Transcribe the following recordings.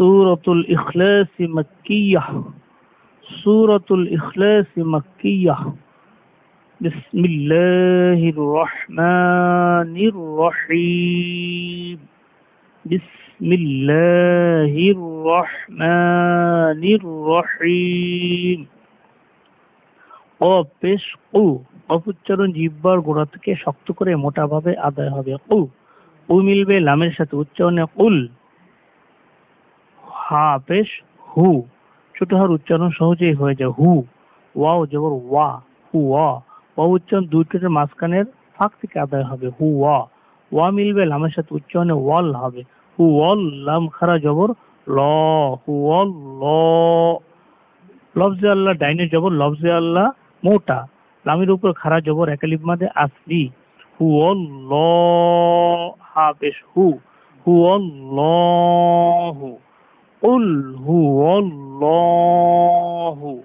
সুরতুল ইখলাস মক্কিয়া সুরতুল ইখলাস মক্কিয়া بسم الله الرحمن الرحيم بسم الله الرحمن الرحيم অপেশ উ অপ উচ্চারণ জিব্বার গোড়া থেকে শক্ত করে মোটাভাবে আদায় হবে উ উ মিলবে লামের সাথে উচ্চারণে উল হা পেশ হু ছোট হার উচ্চারণ সহজেই হয়ে যায় হু ওয়া জবর ওয়া হু ওয়া ও উচ্চারণ দুইটার মাঝখানের ফাঁক থেকে আদায় হবে হু ওয়া ওয়া মিলবে লামের সাথে উচ্চারণে ওয়াল হবে হু ওয়াল লাম খারা জবর ল হু ওয়াল ল লফজে আল্লাহ ডাইনে জবর লফজে আল্লাহ মোটা লামের উপর খারা জবর একালিপ মাদে আসলি হু অল ল হা বেশ হু হু অল ল হু قل هو الله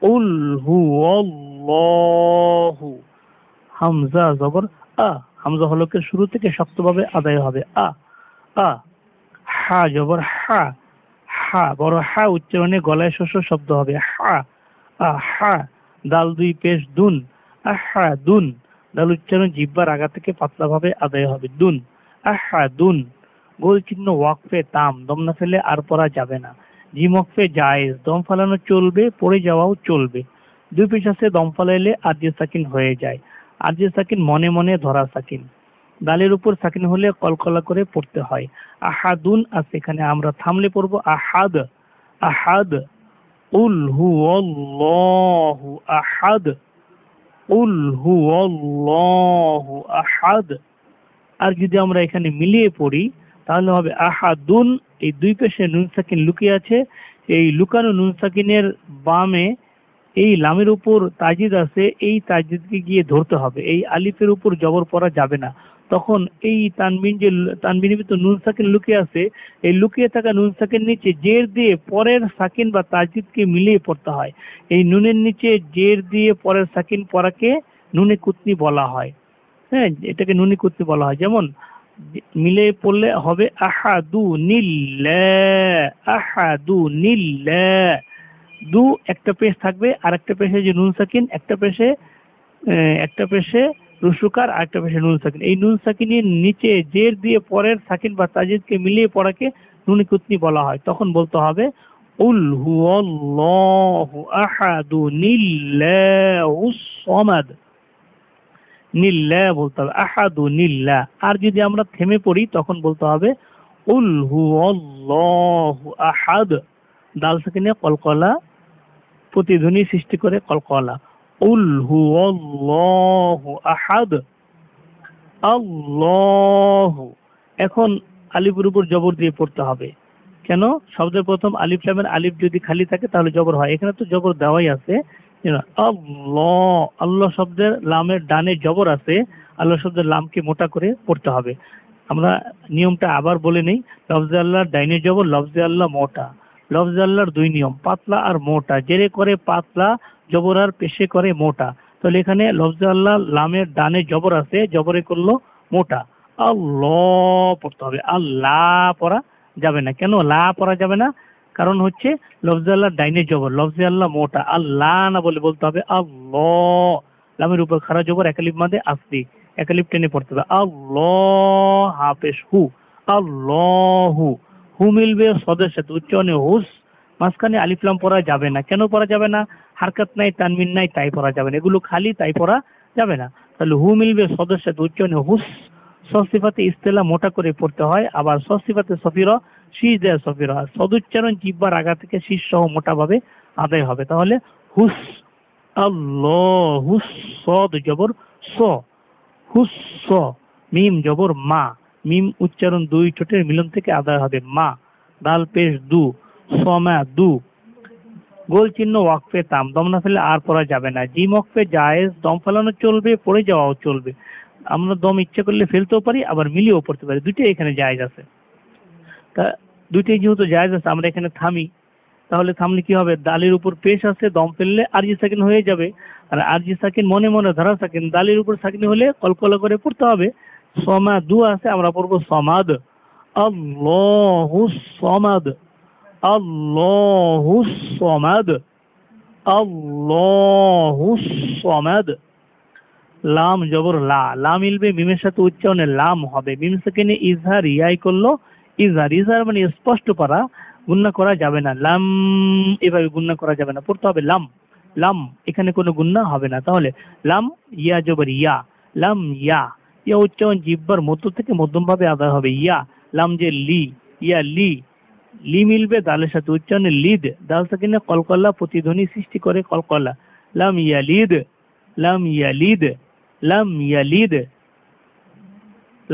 قل هو الله হামজা জবর আ হামজা হলকের শুরু থেকে শক্তভাবে আদায় হবে আ আ হা জবর হা হা বড় হা উচ্চারণে গলায় শস্য শব্দ হবে হা আ হা দাল দুই পেশ দুন আহা দুন দাল উচ্চারণ জিব্বার আগা থেকে পাতলাভাবে আদায় হবে দুন আহা দুন গোল চিহ্ন ওয়াকফে তাম দম না ফেলে আর পড়া যাবে না জিম ওয়াকফে জায়েজ দম ফালানো চলবে পড়ে যাওয়াও চলবে দুই পেশাসে দম ফালাইলে আর্য সাকিন হয়ে যায় আর্য সাকিন মনে মনে ধরা সাকিন দালের উপর সাকিন হলে কলকলা করে পড়তে হয় আহাদুন আর সেখানে আমরা থামলে পড়বো আহাদ আহাদ উল হু অল্লাহু আহাদ উল হু অল্লাহু আহাদ আর যদি আমরা এখানে মিলিয়ে পড়ি তাহলে হবে আহাদুন এই দুই পেশে নুন সাকিন লুকিয়ে আছে এই লুকানো নুন সাকিনের বামে এই লামের উপর তাজিদ আছে এই তাজিদকে গিয়ে ধরতে হবে এই আলিফের উপর জবর পরা যাবে না তখন এই তানবিন যে তানবিনিমিত ভিতর নুন সাকিন লুকিয়ে আছে এই লুকিয়ে থাকা নুন সাকিন নিচে জের দিয়ে পরের সাকিন বা তাজিদকে মিলিয়ে পড়তে হয় এই নুনের নিচে জের দিয়ে পরের সাকিন পরাকে নুনে কুতনি বলা হয় হ্যাঁ এটাকে নুনি কুতনি বলা হয় যেমন মিলে পড়লে হবে আহাদু আহাদু দু একটা পেশ থাকবে আর একটা পেশে যে নুন সাকিন একটা পেশে একটা পেশে রুসুকার আর একটা পেশে নুন সাকিন এই নুন সাকিনের নিচে জের দিয়ে পরের সাকিন বা তাজিদকে মিলিয়ে পড়াকে নুনি কুতনি বলা হয় তখন বলতে হবে উল হু আহাদু নিল্লাহু সমাদ নিল্লা বলতে হবে আহাদু নিল্লা আর যদি আমরা থেমে পড়ি তখন বলতে হবে উল হু আহাদ ডাল থেকে নিয়ে কলকলা প্রতিধ্বনি সৃষ্টি করে কলকলা উল হু আহাদ আল্লাহ এখন আলিপুর উপর জবর দিয়ে পড়তে হবে কেন শব্দের প্রথম আলিফ সাহেবের আলিফ যদি খালি থাকে তাহলে জবর হয় এখানে তো জবর দেওয়াই আছে আল্লাহ আল্লাহ শব্দের লামের ডানে জবর আছে আল্লাহ শব্দের লামকে মোটা করে পড়তে হবে আমরা নিয়মটা আবার বলে নেই লফজে আল্লাহর ডাইনে জবর লফজে আল্লাহ মোটা লফজে আল্লাহর দুই নিয়ম পাতলা আর মোটা জেরে করে পাতলা জবর আর পেশে করে মোটা তাহলে এখানে লফজে আল্লাহ লামের ডানে জবর আছে জবরে করলো মোটা আল্লাহ পড়তে হবে আল্লাহ পড়া যাবে না কেন লা পড়া যাবে না কারণ হচ্ছে লফজে আল্লাহ ডাইনে জবর লফজে আল্লাহ মোটা আল্লাহ না বলে বলতে হবে আল্লাহ লামের উপর খারা জবর একালিপ মাদে আসলি একালিপ টেনে পড়তে হবে আল্লাহ হাফেস হু আল্লাহু হু মিলবে সদের সাথে উচ্চারণে হুস মাঝখানে আলিফলাম পড়া যাবে না কেন পড়া যাবে না হারকাত নাই তানমিন নাই তাই পড়া যাবে না এগুলো খালি তাই পড়া যাবে না তাহলে হু মিলবে সদের সাথে উচ্চারণে হুস সস্তিফাতে ইস্তেলা মোটা করে পড়তে হয় আবার সস্তিফাতে সফিরা শীষ দেয়া সফির হয় সদুচ্চারণ জিব্বার আগা থেকে শীষ সহ মোটাভাবে আদায় হবে তাহলে হুস হুস সদ জবর স হুস স মিম জবর মা মিম উচ্চারণ দুই ঠোঁটের মিলন থেকে আদায় হবে মা দাল পেশ দু সমা দু গোল চিহ্ন ওয়াকফে তাম দম না ফেলে আর পড়া যাবে না জিম ওয়াকফে জায়েজ দম ফেলানো চলবে পড়ে যাওয়াও চলবে আমরা দম ইচ্ছে করলে ফেলতেও পারি আবার মিলিয়েও পড়তে পারি দুইটাই এখানে জায়েজ আছে তা দুইটাই যেহেতু জায়জ আছে আমরা এখানে থামি তাহলে থামলে কি হবে দালির উপর পেশ আছে দম ফেললে আরজি সাকিন হয়ে যাবে আর আরজি সাকিন মনে মনে ধরা সাকিন দালির উপর সাকিন হলে কলকলা করে পড়তে হবে সমা দু আছে আমরা পড়বো সমাদ আল্লাহু সমাদ আল্লাহু সমাদ আল্লাহু সমাদ লাম জবর লা লা মিলবে মিমের সাথে উচ্চারণে লাম হবে মিম সাকিনে ইজহার ইয়াই করলো ইজা ইজার মানে স্পষ্ট করা গুন্না করা যাবে না লাম এভাবে গুন্না করা যাবে না পড়তে হবে লাম লাম এখানে কোনো গুন্না হবে না তাহলে লাম ইয়া জবর ইয়া লাম ইয়া ইয়া উচ্চারণ জিব্বার মধ্য থেকে মধ্যমভাবে আদায় হবে ইয়া লাম যে লি ইয়া লি লি মিলবে দালের সাথে উচ্চারণে মানে লিদ দাল থেকে না কলকলা প্রতিধ্বনি সৃষ্টি করে কলকলা লাম ইয়া লিদ লাম ইয়া লিদ লাম ইয়া লিদ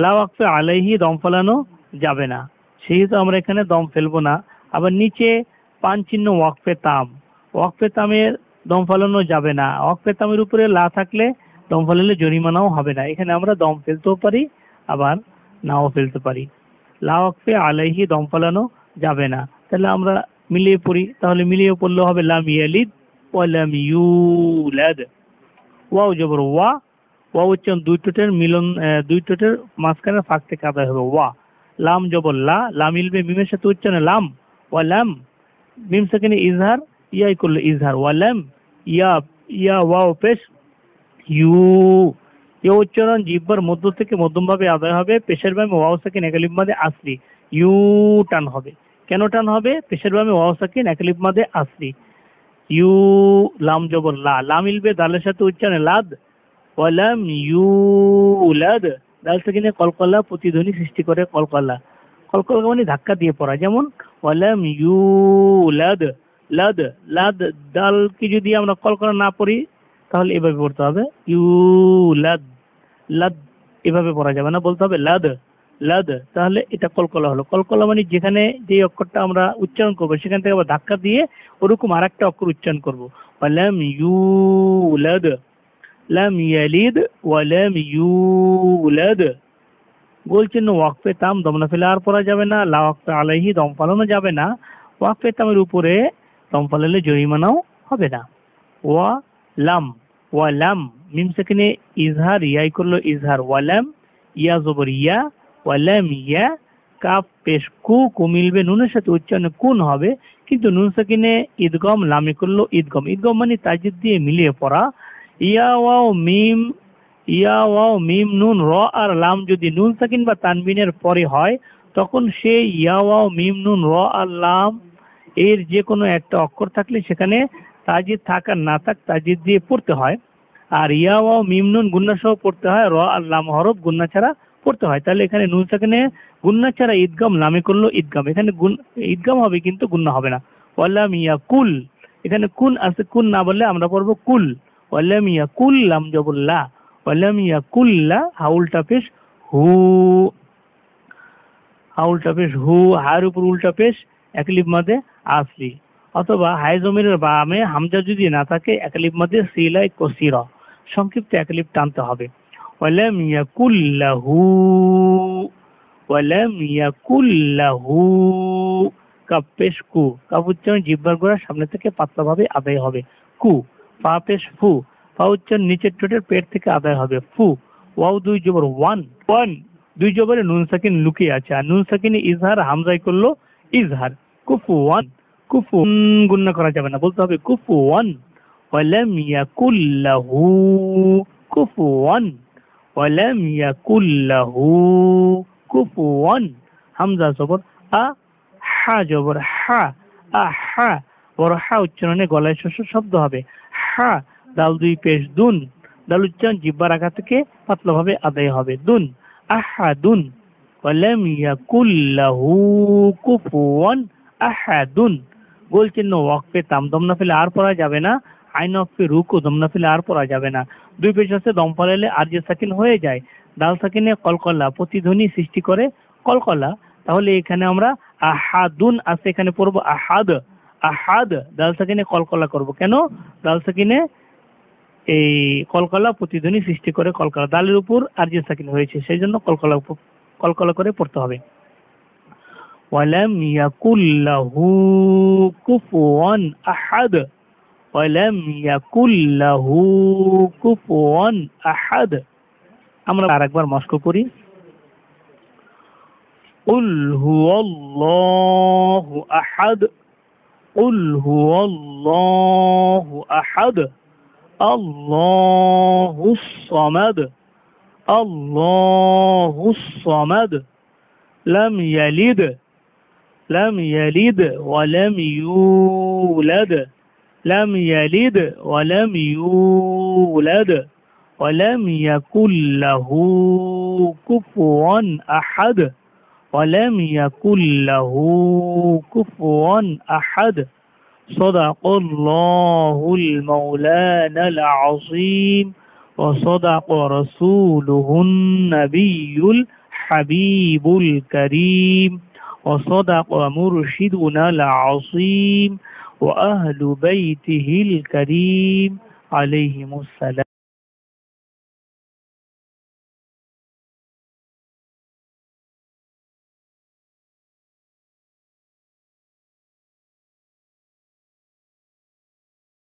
লাওয়াক্ত আলাইহি দম ফলানো যাবে না সেহেতু আমরা এখানে দম ফেলবো না আবার নিচে পান চিহ্ন ওয়াকফে তাম ওয়াকফে তামের দম ফেলানো যাবে না ওয়াকফে তামের উপরে লা থাকলে দম ফেলালে জরিমানাও হবে না এখানে আমরা দম ফেলতেও পারি আবার নাও ফেলতে পারি লা ওয়াকফে আলাইহি দম ফেলানো যাবে না তাহলে আমরা মিলিয়ে পড়ি তাহলে মিলিয়ে পড়লে হবে লাম ইয়ালিদ ওয়া লাম ইউলাদ ওয়া জবর ওয়া ওয়া উচ্চারণ দুই টোটের মিলন দুই টোটের মাঝখানে ফাঁক থেকে আদায় হবে ওয়া লাম জবর লা লাম ইলবে মিমের সাথে উচ্চারণে লাম ওয়ালাম মিম সেখানে ইজহার ইয়াই করলে ইজহার ওয়ালাম ইয়া ইয়া ওয়াও পেশ ইউ ইয়া উচ্চারণ জিব্বার মধ্য থেকে মধ্যমভাবে আদায় হবে পেশের ব্যায়ামে ওয়াও সেকেন্ড একালিপ মাদে আসলি ইউ টান হবে কেন টান হবে পেশের বামে ওয়াও সেকেন্ড একালিপ মাদে আসলি ইউ লাম জবর লা লাম ইলবে দালের সাথে উচ্চারণে লাদ ওয়ালাম ইউ লাদ দালসাকিনে কলকলা প্রতিধ্বনি সৃষ্টি করে কলকলা কলকলা মানে ধাক্কা দিয়ে পড়া যেমন ওয়ালাম ইউ লাদ লাদ লাদ ডালকে যদি আমরা কলকলা না পড়ি তাহলে এভাবে পড়তে হবে ইউ লাদ লাদ এভাবে পড়া যাবে না বলতে হবে লাদ লাদ তাহলে এটা কলকলা হলো কলকলা মানে যেখানে যে অক্ষরটা আমরা উচ্চারণ করবো সেখান থেকে আবার ধাক্কা দিয়ে ওরকম আর একটা অক্ষর উচ্চারণ করবো লাদ লাম ইয়ালিদ ওয়া লাম ইউলাদ গোল চিহ্ন ওয়াকফে তাম দমনা ফেলে আর পড়া যাবে না লা ওয়াকফে আলাইহি দম পালানো যাবে না ওয়াকফে তামের উপরে দম পালালে জরিমানাও হবে না ওয়া লাম ওয়া লাম মিম সেখানে ইজহার ইয়াই করলো ইজহার ওয়া লাম ইয়া জবর ইয়া ওয়া লাম ইয়া কাপ পেশ কু কু মিলবে নুনের সাথে উচ্চারণ কুন হবে কিন্তু নুন সাকিনে ঈদগম লামে করলো ঈদগম ঈদগম মানে তাজিদ দিয়ে মিলিয়ে পড়া ইয়া ওয়াও মিম ইয়া ওয়াও মিম নুন র আর লাম যদি নুন সাকিন বা তানবিনের পরে হয় তখন সে ইয়া ওয়াও মিম নুন র আর লাম এর যে কোনো একটা অক্ষর থাকলে সেখানে তাজিদ থাক আর না থাক তাজিদ দিয়ে পড়তে হয় আর ইয়া ওয়াও মিম নুন গুন্না সহ পড়তে হয় র আর লাম হরফ গুন্না ছাড়া পড়তে হয় তাহলে এখানে নুন সাকিনে গুন্না ছাড়া ঈদগাম লামে করলো ঈদগাম এখানে গুন ঈদগাম হবে কিন্তু গুন্না হবে না ওয়ালাম ইয়া কুল এখানে কুন আছে কুন না বললে আমরা পড়বো কুল ওয়াল্লাম ইয়াকুল লাম জবল্লা ওয়াল্লাম ইয়াকুল্লা হাউলটা পেশ হু হাউলটা পেশ হু হায়ের উপর উল্টা পেশ একলিপ মাদে আসলি অথবা হায়জমিরের বামে হামজা যদি না থাকে একলিপ মাদে সিলাই কসির সংক্ষিপ্ত একলিপ টানতে হবে ওয়াল্লাম ইয়াকুল্লাহু ওয়ালাম ইয়াকুল্লাহু কাপেশ কু কাপ উচ্চারণ জিব্বার গোড়া সামনে থেকে পাতলাভাবে আদায় হবে কু পা পেশ ফু পা উচ্চারণ নিচের ঠোঁটের পেট থেকে আদায় হবে ফু ওয়াও দুই জবর ওয়ান ওয়ান দুই জবরে নুন সাকিন লুকিয়ে আছে আর নুন সাকিন ইজহার হামজাই করলো ইজহার কুফু ওয়ান কুফু গুন্না করা যাবে না বলতে হবে কুফু ওয়ান ওয়ালাম ইয়াকুল্লাহু কুফু ওয়ান ওয়ালাম ইয়াকুল্লাহু কুফু ওয়ান হামজা জবর আ হা জবর হা আ হা বড় হা উচ্চারণে গলায় শস্য শব্দ হবে হা দাল দুই পেশ দুন দাল উচ্চারণ জিব্বার আঘাত থেকে পাতলাভাবে আদায় হবে দুন আহাদুন ওয়ালাম ইয়াকুল্লাহু কুফুয়ান আহাদুন গোল চিহ্ন ওয়াকফে তাম দম না ফেলে আর পড়া যাবে না আইন অফে রুকু দম না ফেলে আর পড়া যাবে না দুই পেশ আছে দম পালালে আর যে সাকিন হয়ে যায় দাল সাকিনে কলকলা প্রতিধ্বনি সৃষ্টি করে কলকলা তাহলে এখানে আমরা আহাদুন আছে এখানে পড়বো আহাদ আহাদ দাল সাকিনে কলকলা করব কেন দাল সাকিনে এই কলকলা প্রতিধ্বনি সৃষ্টি করে কলকলা দালের উপর আরজি সাকিন হয়েছে সেই জন্য কলকলা কলকলা করে পড়তে হবে ওয়ালাম ইয়াকুল্লাহু কুফুয়ান আহাদ ওয়ালাম ইয়াকুল্লাহু কুফুয়ান আহাদ আমরা আরেকবার মস্ক করি قل هو الله أحد قل هو الله أحد الله الصمد الله الصمد لم يلد لم يلد ولم يولد لم يلد ولم يولد ولم يكن له كفوا أحد ولم يكن له كفوا أحد صدق الله المولانا العظيم وصدق رسوله النبي الحبيب الكريم وصدق مرشدنا العظيم وأهل بيته الكريم عليهم السلام